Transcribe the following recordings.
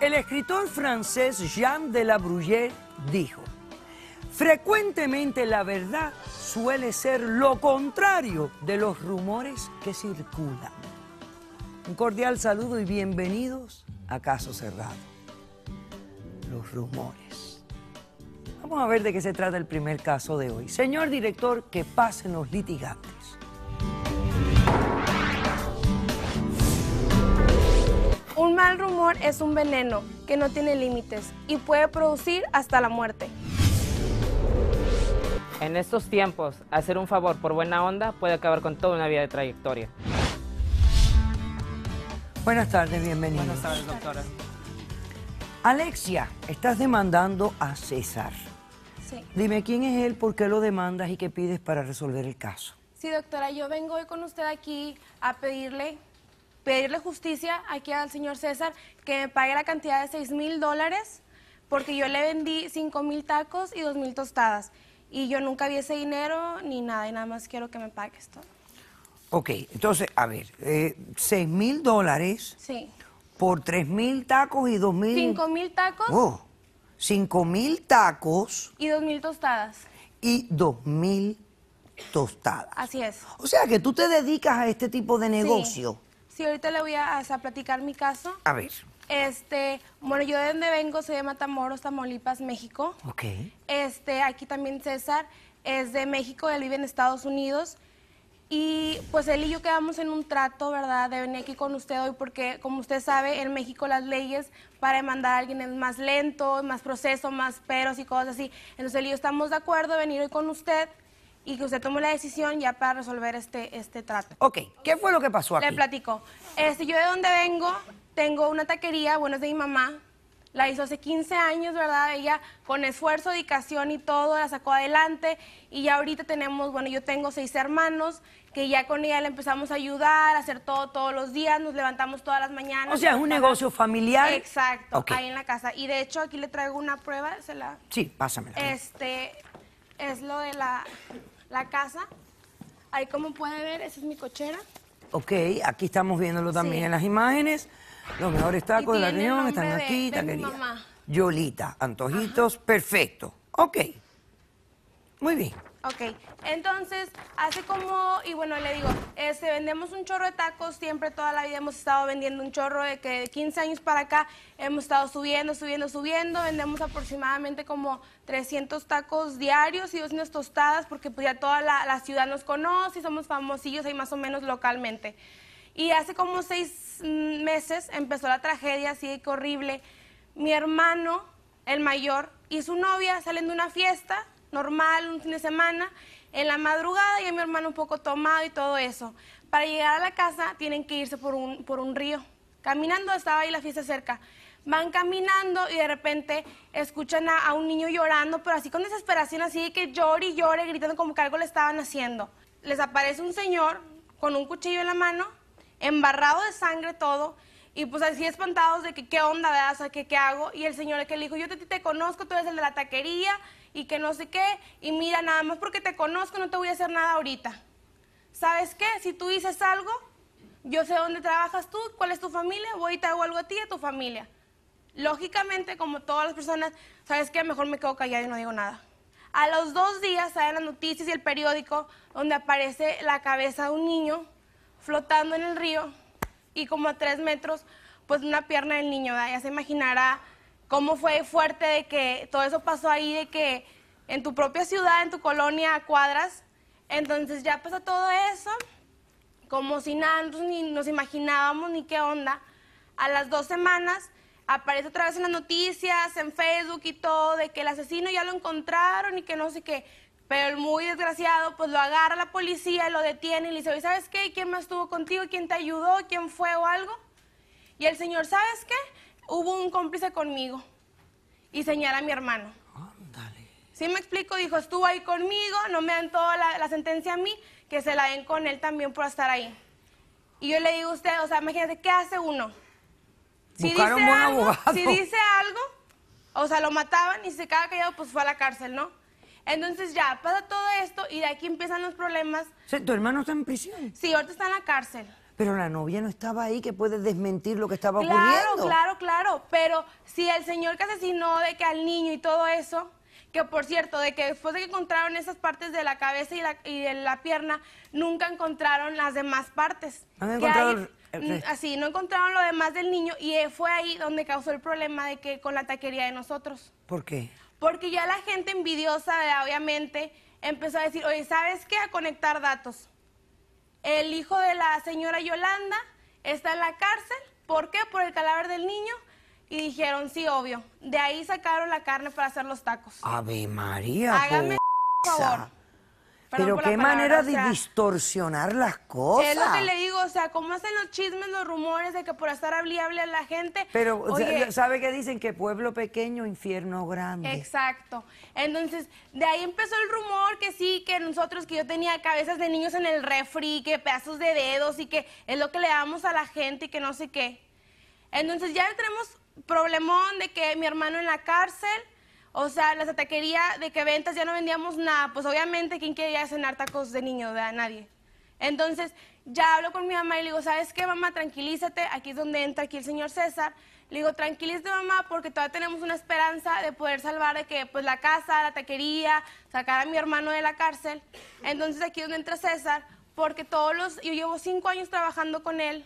El escritor francés Jean de la Bruyère dijo, frecuentemente la verdad suele ser lo contrario de los rumores que circulan. Un cordial saludo y bienvenidos a Caso Cerrado. Los rumores. Vamos a ver de qué se trata el primer caso de hoy. Señor director, que pasen los litigantes. Un mal rumor es un veneno que no tiene límites y puede producir hasta la muerte. En estos tiempos, hacer un favor por buena onda puede acabar con toda una vida de trayectoria. Buenas tardes, bienvenidos. Buenas tardes, doctora. Alexia, estás demandando a César. Sí. Dime quién es él, por qué lo demandas y qué pides para resolver el caso. Sí, doctora, yo vengo hoy con usted aquí a pedirle pedirle justicia aquí al señor César que me pague la cantidad de 6 mil dólares porque yo le vendí 5 mil tacos y 2 mil tostadas y yo nunca vi ese dinero ni nada y nada más quiero que me pagues todo. Ok, entonces, a ver, eh, 6 mil dólares sí. por 3 mil tacos y 2 mil... 5 mil tacos. Oh, 5 mil tacos. Y 2 mil tostadas. Y 2 mil tostadas. Así es. O sea que tú te dedicas a este tipo de negocio. Sí Sí, ahorita le voy a, platicar mi caso. A ver. Este, bueno, yo de donde vengo soy de Matamoros, Tamaulipas, México. Ok. Este, aquí también César es de México, él vive en Estados Unidos. Y pues él y yo quedamos en un trato, ¿verdad? De venir aquí con usted hoy porque, como usted sabe, en México las leyes para demandar a alguien es más lento, más proceso, más peros y cosas así. Entonces él y yo estamos de acuerdo de venir hoy con usted y que usted tomó la decisión ya para resolver este, este trato. Ok, ¿qué fue lo que pasó aquí? Le platico. Este, yo de dónde vengo, tengo una taquería, bueno, es de mi mamá, la hizo hace 15 años, ¿verdad? Ella con esfuerzo, dedicación y todo, la sacó adelante y ya ahorita tenemos, bueno, yo tengo seis hermanos que ya con ella le empezamos a ayudar, a hacer todo todos los días, nos levantamos todas las mañanas. O sea, es un negocio familiar. Exacto, ahí en la casa. Y de hecho aquí le traigo una prueba, se la... Sí, pásamela. Este, es lo de la la casa. Ahí como puede ver, esa es mi cochera. Ok, aquí estamos viéndolo también en las imágenes. Los mejores tacos de la reunión están aquí, de, Yolita, antojitos, perfecto. Ok. Muy bien. Ok, entonces, hace como, y bueno, le digo, este, vendemos un chorro de tacos, siempre toda la vida hemos estado vendiendo un chorro de que de 15 años para acá hemos estado subiendo, subiendo, subiendo, vendemos aproximadamente como 300 tacos diarios y 200 tostadas, porque pues ya toda la, ciudad nos conoce y somos famosillos ahí más o menos localmente. Y hace como seis mm, meses empezó la tragedia así que horrible. Mi hermano, el mayor, y su novia salen de una fiesta, normal, un fin de semana, en la madrugada Y A mi hermano un poco tomado y todo eso. Para llegar a la casa tienen que irse por un, por un río. Caminando estaba ahí la fiesta cerca. Van caminando y de repente escuchan a, un niño llorando, pero así con desesperación, así que llore y llore, gritando como que algo le estaban haciendo. Les aparece un señor con un cuchillo en la mano, embarrado de sangre todo, y pues así espantados de que qué onda, ¿verdad? O qué hago. Y el señor que le dijo, yo te, te conozco, tú eres el de la taquería, y que no sé qué, y mira, nada más porque te conozco no te voy a hacer nada ahorita. ¿Sabes qué? Si tú dices algo, yo sé dónde trabajas tú, cuál es tu familia, voy y te hago algo a ti y a tu familia. Lógicamente, como todas las personas, ¿sabes qué? Mejor me quedo callada y no digo nada. A los dos días salen las noticias y el periódico donde aparece la cabeza de un niño flotando en el río y como a tres metros, pues una pierna del niño, ya se imaginará cómo fue fuerte de que todo eso pasó ahí, de que en tu propia ciudad, en tu colonia, cuadras. Entonces ya pasó todo eso, como si nada, ni nos imaginábamos ni qué onda. A las dos semanas aparece otra vez en las noticias, en Facebook y todo, de que el asesino ya lo encontraron y que no sé qué. Pero el muy desgraciado, pues lo agarra la policía, lo detiene y le dice, ¿sabes qué? ¿Quién más estuvo contigo? ¿Quién te ayudó? ¿Quién fue o algo? Y el señor, ¿sabes qué? hubo un cómplice conmigo y señala a mi hermano. Ándale. Sí me explico, dijo, estuvo ahí conmigo, no me dan toda la, sentencia a mí, que se la den con él también por estar ahí. Y yo le digo a usted, o sea, IMAGÍNATE, ¿qué hace uno? Si dice, algo, si dice algo, o sea, lo mataban y se quedaba callado, pues fue a la cárcel, ¿no? Entonces ya, pasa todo esto y de aquí empiezan los problemas. ¿Tu hermano está en prisión? Sí, ahorita está en la cárcel pero la novia no estaba ahí que puede desmentir lo que estaba ocurriendo. Claro, claro, claro, pero si el señor que asesinó de que al niño y todo eso, que por cierto, de que después de que encontraron esas partes de la cabeza y, la, y de la pierna, nunca encontraron las demás partes. Han encontrado... Mm, así, no encontraron lo demás del niño y eh, fue ahí donde causó el problema de que con la taquería de nosotros. ¿Por qué? Porque ya la gente envidiosa, obviamente, empezó a decir, oye, ¿sabes qué? A conectar datos. El hijo de la señora Yolanda está en la cárcel. ¿Por qué? Por el cadáver del niño. Y dijeron, sí, obvio. De ahí sacaron la carne para hacer los tacos. Ave María. Hágame, por favor. Pero qué manera de distorsionar las cosas. Es lo que le digo, o sea, cómo hacen los chismes, los rumores de que por estar hablable a la gente. Pero sabe que dicen que pueblo pequeño, infierno grande. Exacto. Entonces, de ahí empezó el rumor que sí, que nosotros, que yo tenía cabezas de niños en el refri, que pedazos de dedos y que es lo que le damos a la gente y que no sé qué. Entonces ya tenemos problemón de que mi hermano en la cárcel, o sea, la taquería de que ventas ya no vendíamos nada. Pues obviamente, ¿quién quería cenar tacos de niño? De Nadie. Entonces, ya hablo con mi mamá y le digo, ¿sabes qué, mamá? Tranquilízate. Aquí es donde entra aquí el señor César. Le digo, tranquilízate, mamá, porque todavía tenemos una esperanza de poder salvar de que, pues, la casa, la taquería, sacar a mi hermano de la cárcel. Entonces, aquí es donde entra César, porque todos los... Yo llevo cinco años trabajando con él,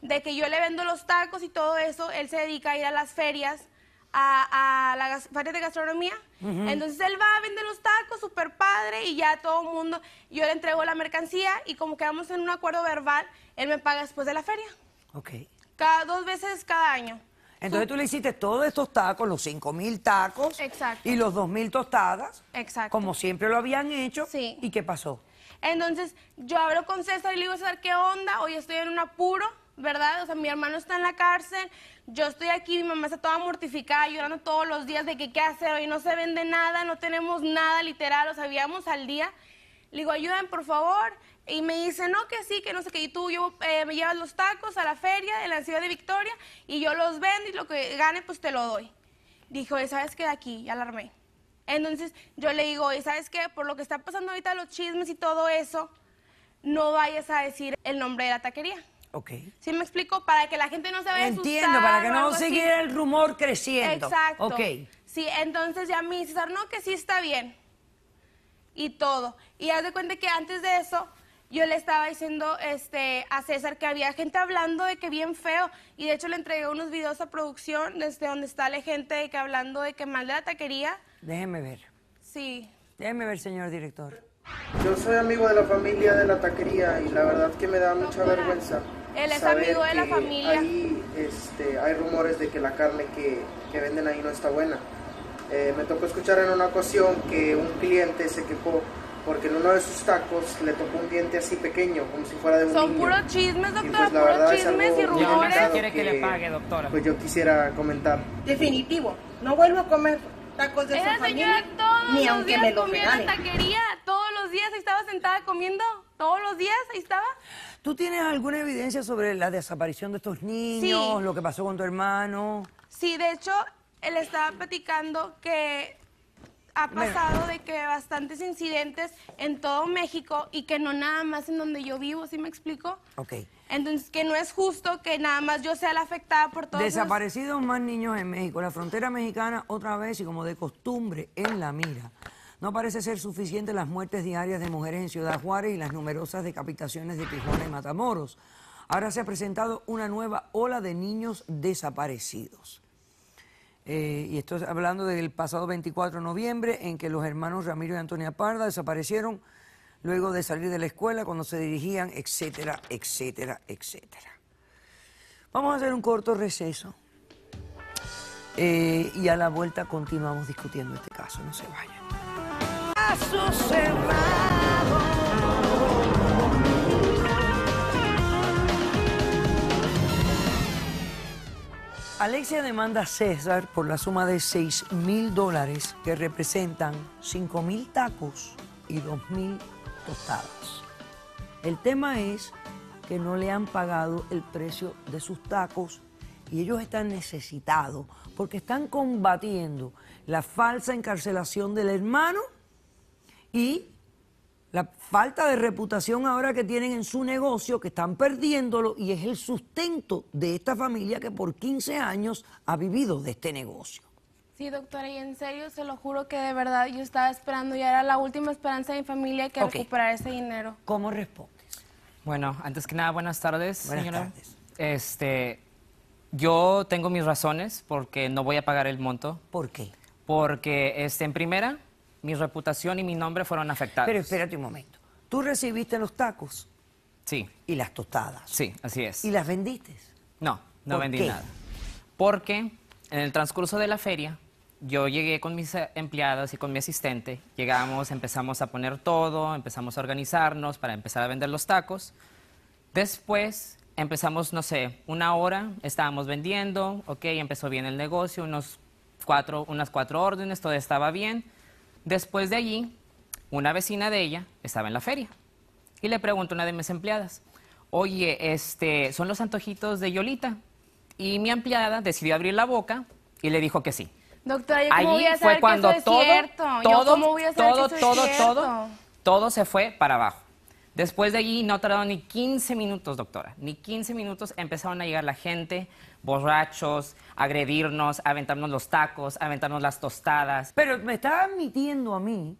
de que yo le vendo los tacos y todo eso. Él se dedica a ir a las ferias a, la feria de gastronomía. Entonces él va, A VENDER los tacos, super padre, y ya todo el mundo, yo le entrego la mercancía y como quedamos en un acuerdo verbal, él me paga después de la feria. Ok. Cada dos veces cada año. Entonces tú le hiciste todos estos tacos, los 5 mil tacos Exacto. y los 2 mil tostadas, Exacto. como siempre lo habían hecho. Sí. ¿Y qué pasó? Entonces yo hablo con César y le digo, César, ¿qué onda? Hoy estoy en un apuro, ¿verdad? O sea, mi hermano está en la cárcel, yo estoy aquí, mi mamá está toda mortificada, llorando todos los días de que qué hacer, hoy no se vende nada, no tenemos nada, literal, o habíamos al día. Le digo, ayúdenme, por favor. Y me dice, no, que sí, que no sé qué. Y tú yo, eh, me llevas los tacos a la feria en la ciudad de Victoria y yo los vendo y lo que gane, pues te lo doy. Dijo, ¿sabes qué? De aquí, ya alarmé. Entonces yo le digo, ¿y sabes qué? Por lo que está pasando ahorita, los chismes y todo eso, no vayas a decir el nombre de la taquería. ¿Sí me explico? Para que la gente no se vaya Entiendo, para que no siga el rumor creciendo. Exacto. Ok. Sí, entonces ya me dice, no, que sí está bien. Y todo. Y haz de cuenta que antes de eso, yo le estaba diciendo este, a César que había gente hablando de que bien feo. Y de hecho le entregué unos videos a producción desde donde está la gente que hablando de que mal de la taquería. Déjeme ver. Sí. Déjeme ver, señor director. Yo soy amigo de la familia de la taquería y la verdad que me da mucha vergüenza. Él es amigo de la familia. este, hay rumores de que la carne que, que venden ahí no está buena. Eh, me tocó escuchar en una ocasión que un cliente se quejó porque en uno de sus tacos le tocó un diente así pequeño, como si fuera de un Son puros chismes, doctora, puros chismes y pues rumores. quiere que, le pague, doctora. Pues yo quisiera comentar. Definitivo, no vuelvo a comer tacos de esa, familia, todos ni aunque me lo regalen. taquería, todos los días ahí estaba sentada comiendo, todos los días ahí estaba. ¿Tú tienes alguna evidencia sobre la desaparición de estos niños, lo que pasó con tu hermano? Sí, de hecho, él estaba platicando que ha pasado de que bastantes incidentes en todo México y que no nada más en donde yo vivo, ¿sí me explico? Ok. Entonces, que no es justo que nada más yo sea la afectada por todo. Desaparecidos más niños en México. La frontera mexicana, otra vez, y como de costumbre, en la mira. No parece ser suficiente las muertes diarias de mujeres en Ciudad Juárez y las numerosas decapitaciones de Tijuana y Matamoros. Ahora se ha presentado una nueva ola de niños desaparecidos. Eh, y esto hablando del pasado 24 de noviembre, en que los hermanos Ramiro y Antonia Parda desaparecieron luego de salir de la escuela, cuando se dirigían, etcétera, etcétera, etcétera. Vamos a hacer un corto receso eh, y a la vuelta continuamos discutiendo este caso. No se vayan. Alexia demanda a César por la suma de 6 mil dólares que representan 5 mil tacos y 2 mil tostadas. El tema es que no le han pagado el precio de sus tacos y ellos están necesitados porque están combatiendo la falsa encarcelación del hermano y la falta de reputación ahora que tienen en su negocio, que están perdiéndolo y es el sustento de esta familia que por 15 años ha vivido de este negocio. Sí, doctora, y en serio, se lo juro que de verdad yo estaba esperando y era la última esperanza de mi familia que recuperar ese dinero. ¿Cómo respondes? Bueno, antes que nada, buenas tardes, buenas Tardes. Este, yo tengo mis razones porque no voy a pagar el monto. ¿Por qué? Porque este, en primera, mi reputación y mi nombre fueron afectados. Pero espérate un momento. Tú recibiste los tacos. Sí. Y las tostadas. Sí, así es. ¿Y las vendiste? No, no vendí nada. Porque en el transcurso de la feria, yo llegué con mis eh, empleadas y con mi asistente. Llegamos, empezamos a poner todo, empezamos a organizarnos para empezar a vender los tacos. Después empezamos, no sé, una hora, estábamos vendiendo, ok, empezó bien el negocio, unos cuatro, unas cuatro órdenes, todo estaba bien. Después de allí, una vecina de ella estaba en la feria y le preguntó a una de mis empleadas, oye, este, ¿son los antojitos de Yolita? Y mi empleada decidió abrir la boca y le dijo que sí. Doctora, fue cuando todo, todo, todo, todo, todo se fue para abajo. Después de allí no tardaron ni 15 minutos, doctora, ni 15 minutos empezaron a llegar la gente, borrachos, a agredirnos, a aventarnos los tacos, a aventarnos las tostadas. Pero me estaba admitiendo a mí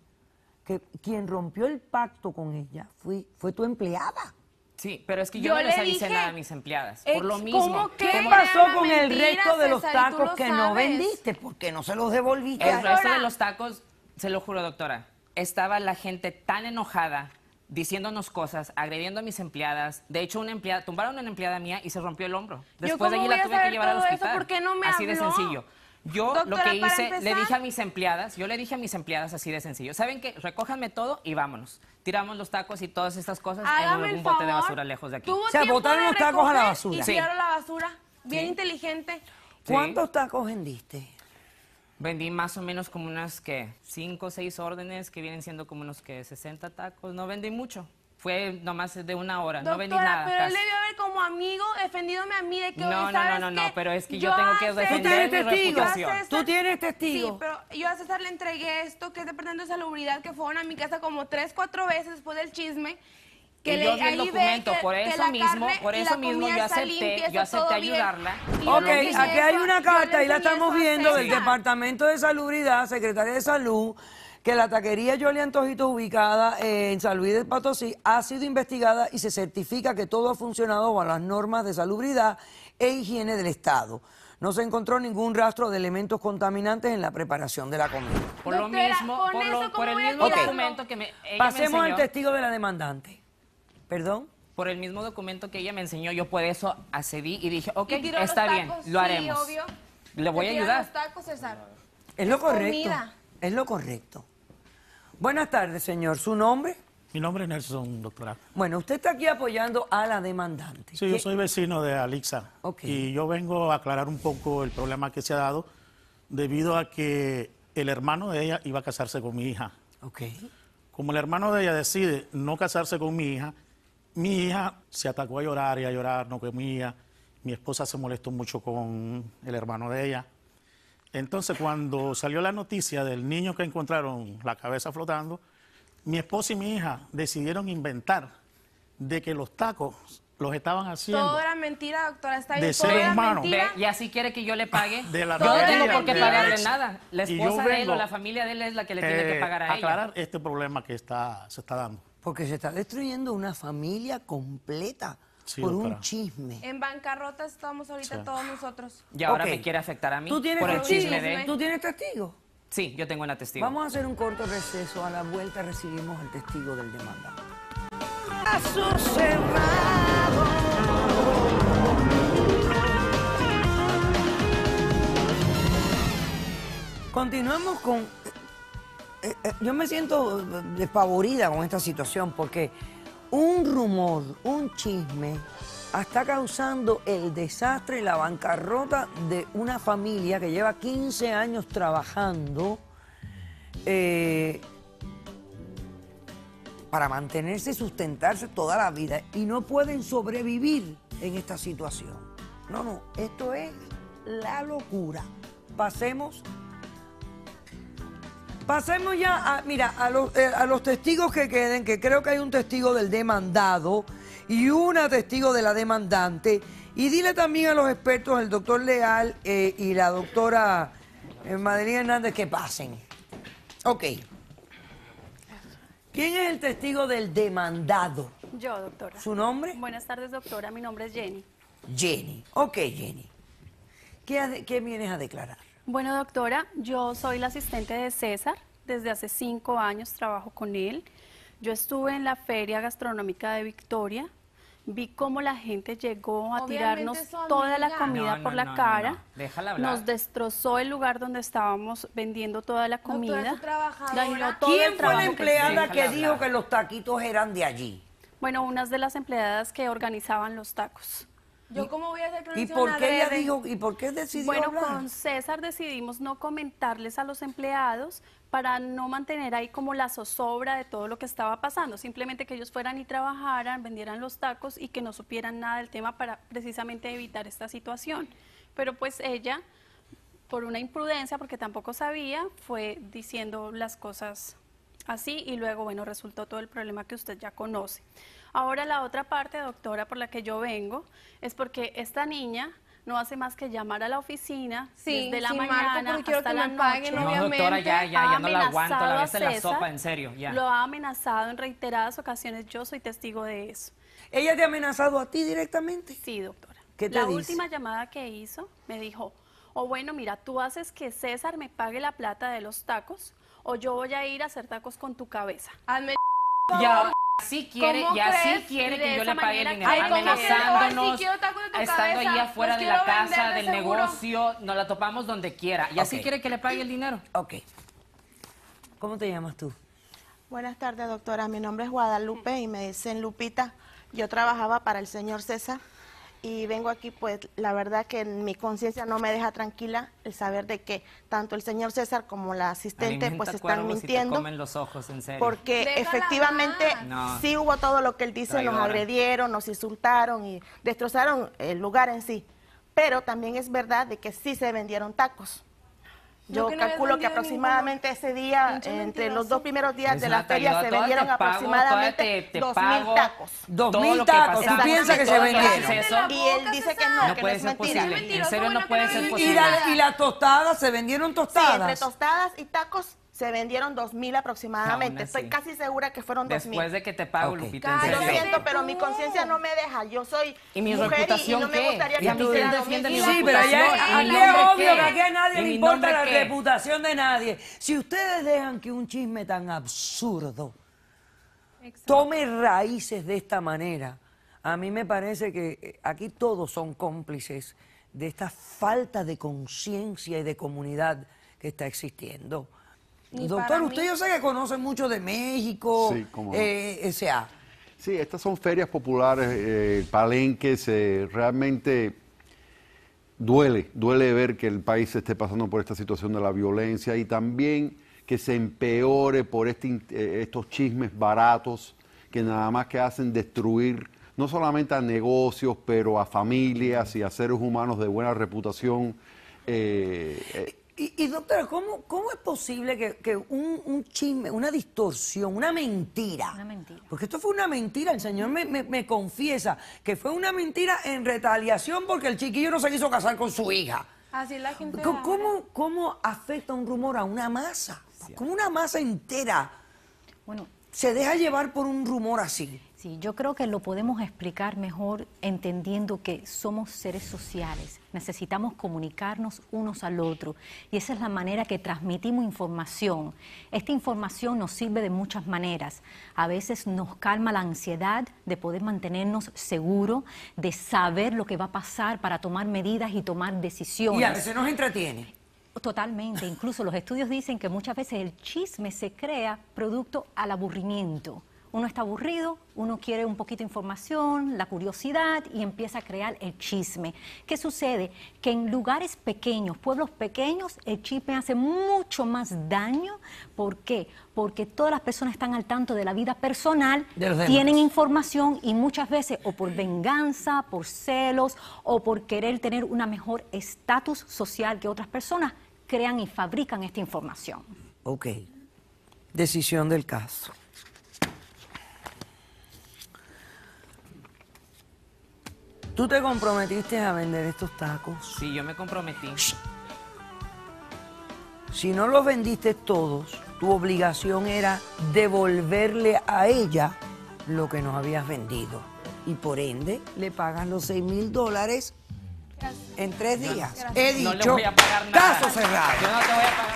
que quien rompió el pacto con ella fue tu empleada. Sí, pero es que yo, no les avisé nada a mis empleadas. por lo mismo. ¿Qué, pasó con el resto de los tacos que no vendiste? Porque no se los devolviste. El resto de los tacos, se lo juro, doctora, estaba la gente tan enojada diciéndonos cosas, agrediendo a mis empleadas. De hecho, una empleada, tumbaron a una empleada mía y se rompió el hombro. Después de allí la tuve que llevar al hospital. ¿por qué no me Así de sencillo. Yo lo que hice, le dije a mis empleadas, yo le dije a mis empleadas así de sencillo, ¿saben qué? Recójanme todo y vámonos. Tiramos los tacos y todas estas cosas en algún bote de basura lejos de aquí. O sea, botaron los tacos a la basura. Y la basura. Bien inteligente. ¿Cuántos tacos vendiste? Vendí más o menos como unas que 5 o 6 órdenes, que vienen siendo como unos que 60 tacos. No vendí mucho. Fue nomás de una hora, no vendí nada. pero él debió haber como amigo defendiéndome a mí de que No, hoy, no, ¿sabes no, no, no, pero es que yo tengo que a defender Tú tienes testigos. Tú tienes testigo. Sí, pero yo a César le entregué esto, que es de perdiendo salubridad, que fueron a mi casa como tres, 4 veces después del chisme. Que y yo vi el documento, por eso mismo, por eso mismo yo acepté, yo acepté ayudarla. Ok, aquí hay una carta, y la estamos viendo, del Departamento de Salubridad, Secretaria de Salud, que la taquería Yoli Antojito, ubicada en San Luis del Patosí, ha sido investigada y se certifica que todo ha funcionado bajo las normas de salubridad e higiene del Estado. No se encontró ningún rastro de elementos contaminantes en la preparación de la comida. Por lo mismo, por, el mismo documento que me. Ella Pasemos al testigo de la demandante. ¿Perdón? Por el mismo documento que ella me enseñó, yo por eso accedí y dije, ok, está bien, lo haremos. Le voy a ayudar. César? Es, lo correcto. Es lo correcto. Buenas tardes, señor. ¿Su nombre? Mi nombre es Nelson, doctora. Bueno, usted está aquí apoyando a la demandante. Sí, yo soy vecino de Alixa. Y yo vengo a aclarar un poco el problema que se ha dado debido a que el hermano de ella iba a casarse con mi hija. OK, Como el hermano de ella decide no casarse con mi hija, mi hija se atacó a llorar y a llorar, no comía. Mi esposa se molestó mucho con el hermano de ella. Entonces, cuando salió la noticia del niño que encontraron la cabeza flotando, mi esposa y mi hija decidieron inventar de que los tacos los estaban haciendo. Todo era mentira, doctora. Está De ser y así quiere que yo le pague. De la tengo por qué pagarle nada. La esposa de él o la familia de él es la que le tiene que eh, pagar a él. Aclarar este problema que está, se está dando porque se está destruyendo una familia completa. por un chisme. En bancarrota estamos ahorita todos nosotros. Y ahora me quiere afectar a mí tienes por el chisme de... ¿Tú tienes TESTIGO? Sí, yo tengo una testigo. Vamos a hacer un corto receso. A la vuelta recibimos EL testigo del demandado. Continuamos con eh, eh, yo me siento eh, despavorida con esta situación porque un rumor, un chisme, está causando el desastre y la bancarrota de una familia que lleva 15 años trabajando para mantenerse y sustentarse toda la vida y no pueden sobrevivir en esta situación. No, no, esto es la locura. Pasemos Pasemos ya a, mira, eh, a los, testigos que queden, que creo que hay un testigo del demandado y una testigo de la demandante. Y dile también a los expertos, el doctor Leal eh, y la doctora eh, Madelina Hernández, que pasen. Ok. ¿Quién es el testigo del demandado? Yo, doctora. ¿Su nombre? Buenas tardes, doctora. Mi nombre es Jenny. Jenny. Ok, Jenny. ¿Qué, qué vienes a declarar? Bueno, doctora, yo soy la asistente de César. Desde hace cinco años trabajo con él. Yo estuve en la Feria Gastronómica de Victoria. Vi cómo la gente llegó a tirarnos toda la comida por la cara. Nos destrozó el lugar donde estábamos vendiendo toda la comida. todo ¿Quién fue la empleada que, dijo que los taquitos eran de allí? Bueno, unas de las empleadas que organizaban los tacos. ¿Yo cómo voy a ¿Y por qué Bueno, con César decidimos no comentarles a los empleados para no mantener ahí como la zozobra de todo lo que estaba pasando, simplemente que ellos fueran y trabajaran, vendieran los tacos y que no supieran nada del tema para precisamente evitar esta situación. Pero pues ella, por una imprudencia, porque tampoco sabía, fue diciendo las cosas así y luego, bueno, resultó todo el problema que usted ya conoce. Ahora la otra parte, doctora, por la que yo vengo, es porque esta niña no hace más que llamar a la oficina sí, desde la mañana hasta la noche. doctora, ya, ya, ya no la aguanto, la vez en la sopa, en serio, ya. Lo ha amenazado en reiteradas ocasiones, yo soy testigo de eso. ¿Ella te ha amenazado a ti directamente? Sí, doctora. ¿Qué te la última llamada que hizo me dijo, o oh, bueno, mira, tú haces que César me pague la plata de los tacos, o yo voy a ir a hacer tacos con tu cabeza. ya quiere, ya quiere que yo le pague el dinero, amenazándonos, estando ahí afuera pues de la casa, del negocio, nos la topamos donde quiera. Y así quiere que le pague el dinero. Ok. ¿Cómo te llamas tú? Buenas tardes, doctora. Mi nombre es Guadalupe y me dicen Lupita. Yo trabajaba para el señor César y vengo aquí, pues la verdad que mi conciencia no me deja tranquila el saber de que tanto el señor César como la asistente pues están mintiendo. los ojos, Porque efectivamente sí hubo todo lo que él dice, nos agredieron, nos insultaron y destrozaron el lugar en sí. Pero también es verdad de que sí se vendieron tacos. Yo calculo que aproximadamente ese día, entre los dos primeros días de la feria, se vendieron aproximadamente este, dos mil tacos. Dos mil tacos. ¿Tú piensas que se vendieron? Y él dice que no, que no es mentira. En serio no puede ser posible. Y las tostadas, ¿se vendieron tostadas? Sí, entre tostadas y tacos se vendieron 2.000 aproximadamente. Estoy casi segura que fueron 2.000. Después de que te pago, Lupita. lo siento, pero mi conciencia no me deja. Yo soy ¿Y mi mujer reputación, y, no me gustaría que mi Sí, pero aquí es obvio que aquí a nadie le importa la reputación de nadie. Si ustedes dejan que un chisme tan absurdo tome raíces de esta manera, a mí me parece que eh, aquí todos son cómplices de esta falta de conciencia y de comunidad que está existiendo. Doctor, usted yo sé que conoce mucho de México, sí, eh, S.A. Sí, estas son ferias populares, eh, palenques, eh, realmente duele, duele ver que el país esté pasando por esta situación de la violencia y también que se empeore por este estos chismes baratos que nada más que hacen destruir no solamente a negocios, pero a familias y a seres humanos de buena reputación. Y, doctora, ¿cómo, ¿cómo es posible que, un, un, chisme, una distorsión, una mentira, una mentira? Porque esto fue una mentira, el señor me, confiesa que fue una mentira en retaliación porque el chiquillo no se quiso casar con su hija. Así la gente ¿Cómo, afecta un rumor a una masa? ¿Cómo una masa entera bueno, se deja llevar por un rumor así. Sí, yo creo que lo podemos explicar mejor entendiendo que somos seres sociales, necesitamos comunicarnos unos al otro y esa es la manera que transmitimos información. Esta información nos sirve de muchas maneras. A veces nos calma la ansiedad de poder mantenernos seguros, de saber lo que va a pasar para tomar medidas y tomar decisiones. Y a veces nos entretiene. Totalmente, incluso los estudios dicen que muchas veces el chisme se crea producto al aburrimiento uno está aburrido, uno quiere un poquito de información, la curiosidad y empieza a crear el chisme. ¿Qué sucede? Que en lugares pequeños, pueblos pequeños, el chisme hace mucho más daño. ¿Por qué? Porque todas las personas están al tanto de la vida personal, tienen información y muchas veces o por venganza, por celos o por querer tener una mejor estatus social que otras personas, crean y fabrican esta información. Ok. Decisión del caso. ¿Tú te comprometiste a vender estos tacos? Sí, yo me comprometí. Si no los vendiste todos, tu obligación era devolverle a ella lo que nos habías vendido. Y por ende, le pagas los 6 mil dólares en tres días. He dicho, no caso cerrado. no te voy a pagar